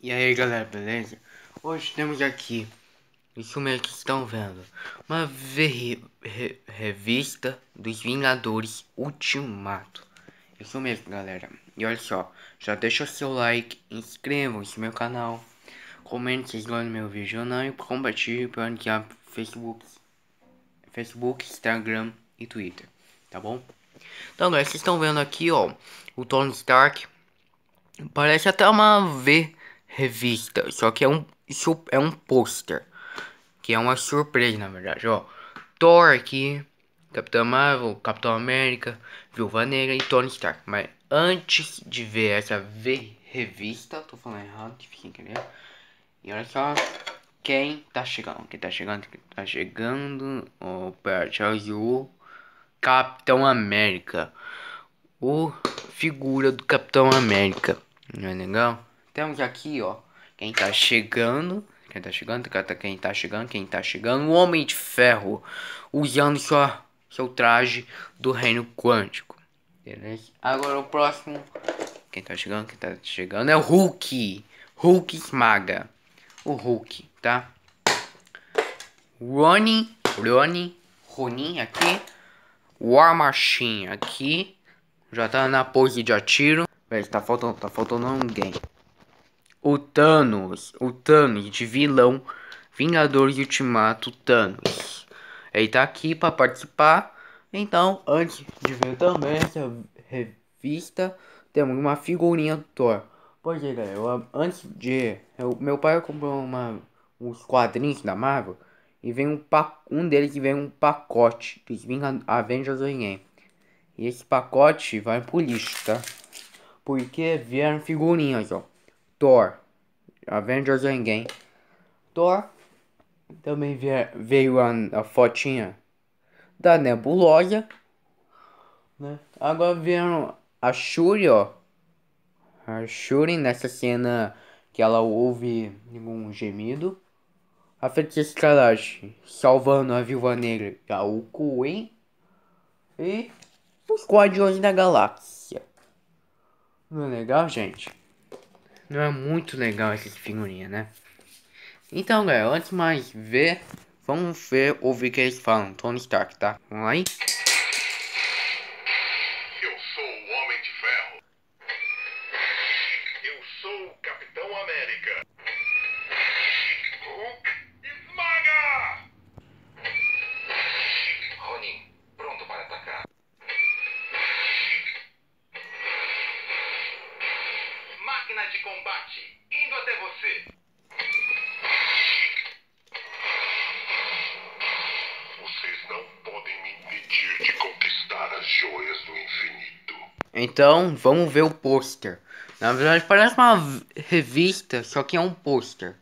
E aí galera, beleza? Hoje temos aqui, isso mesmo que estão vendo, uma re re revista dos Vingadores Ultimato. É isso mesmo galera, e olha só, já deixa o seu like, inscrevam-se no meu canal, comente se gostam do meu vídeo ou não e compartilhe para no Facebook, Facebook, Instagram e Twitter, tá bom? Então galera, vocês estão vendo aqui ó, o Tony Stark, parece até uma V revista. Só que é um, é um pôster. Que é uma surpresa, na verdade, ó. Thor aqui, Capitão Marvel, Capitão América, Viúva Negra e Tony Stark. Mas antes de ver essa v revista, tô falando errado, fiquem querer. E olha só quem tá chegando, quem tá chegando, quem tá chegando. O Pet Azul, Capitão América. O figura do Capitão América. Não é legal? Temos aqui, ó, quem tá chegando. Quem tá chegando, quem tá, tá chegando, quem tá chegando. O Homem de Ferro usando sua, seu traje do Reino Quântico. Beleza? Agora o próximo. Quem tá chegando, quem tá chegando é o Hulk. Hulk esmaga. O Hulk, tá? Ronnie, Ronnie, Ronin aqui. War Machine aqui. Já tá na pose de atiro. Velho, tá faltando, tá faltando alguém. O Thanos, o Thanos de vilão, Vingador de Ultimato Thanos. Ele tá aqui para participar. Então, antes de ver também essa revista, temos uma figurinha do Thor. Pois é, galera, eu, antes de. Eu, meu pai comprou uma, uns quadrinhos da Marvel e vem um, um deles vem um pacote dos Avengers Endgame. E esse pacote vai pro lixo, tá? Porque vieram figurinhas, ó. Thor, Avengers Endgame. Thor também veio a, a fotinha da Nebulosa, né? Agora vieram a Shuri, ó. A Shuri nessa cena que ela ouve um gemido. A Feiticeira Escarlate salvando a Viúva Negra, é a hein? E os Guardiões da Galáxia. Não é legal, gente? Não é muito legal essas figurinhas, né? Então, galera, antes de mais ver, vamos ver ouvir o que eles falam. Tony Stark, tá? Vamos lá aí? de combate indo até você. Vocês não podem me impedir de conquistar as joias do infinito. Então, vamos ver o pôster. Na verdade, parece uma revista, só que é um pôster.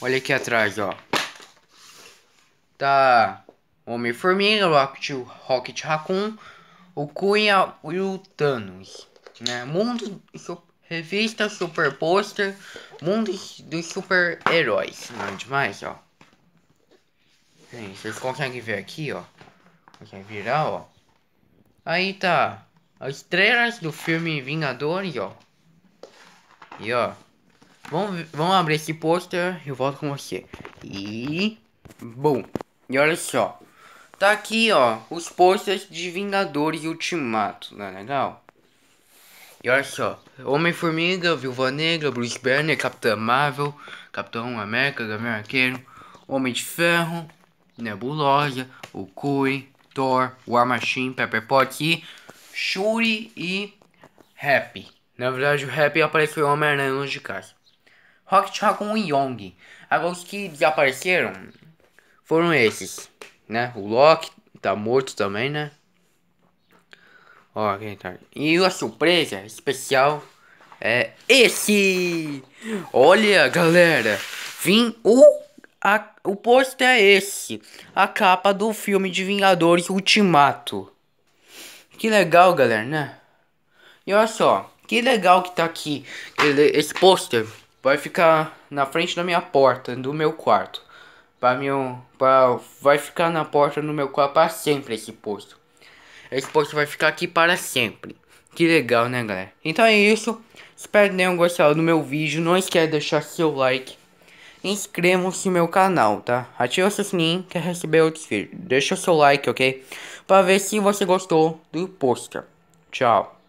Olha aqui atrás, ó. Tá Homem-Formiga, Rocket, Rocket Raccoon, o Cunha e o Thanos. Né? Mundo Revista Super Poster Mundo dos Super-Heróis. Não é demais, ó. Sim, vocês conseguem ver aqui, ó. Conseguem virar, ó. Aí tá. As estrelas do filme Vingadores, ó. E ó. Vamos, vamos abrir esse pôster e eu volto com você. E. Bom. E olha só. Tá aqui, ó. Os posters de Vingadores Ultimato. Não é legal? E olha só, Homem-Formiga, Viúva Negra, Bruce Banner, capitão Marvel, Capitão América, Gavião Arqueiro, Homem de Ferro, Nebulosa, o Kui, Thor, War Machine, Pepper Potts e Shuri e Happy. Na verdade, o Happy apareceu em Homem-Aranha longe de casa. Rocket Raccoon e Young. Agora, os que desapareceram foram esses, né? O Loki tá morto também, né? Ok, tá. E a surpresa especial é esse! Olha, galera! Vim... o a, o posto é esse. A capa do filme de Vingadores Ultimato. Que legal, galera, né? E olha só. Que legal que tá aqui. Ele, esse pôster vai ficar na frente da minha porta, do meu quarto. Pra meu, pra, vai ficar na porta do meu quarto para sempre esse pôster. Esse post vai ficar aqui para sempre. Que legal, né, galera? Então é isso. Espero que tenham gostado do meu vídeo. Não esquece de deixar seu like. Inscrevam-se no meu canal, tá? Ativa o sininho quer receber outros vídeos. Deixa seu like, ok? Para ver se você gostou do post. Tchau.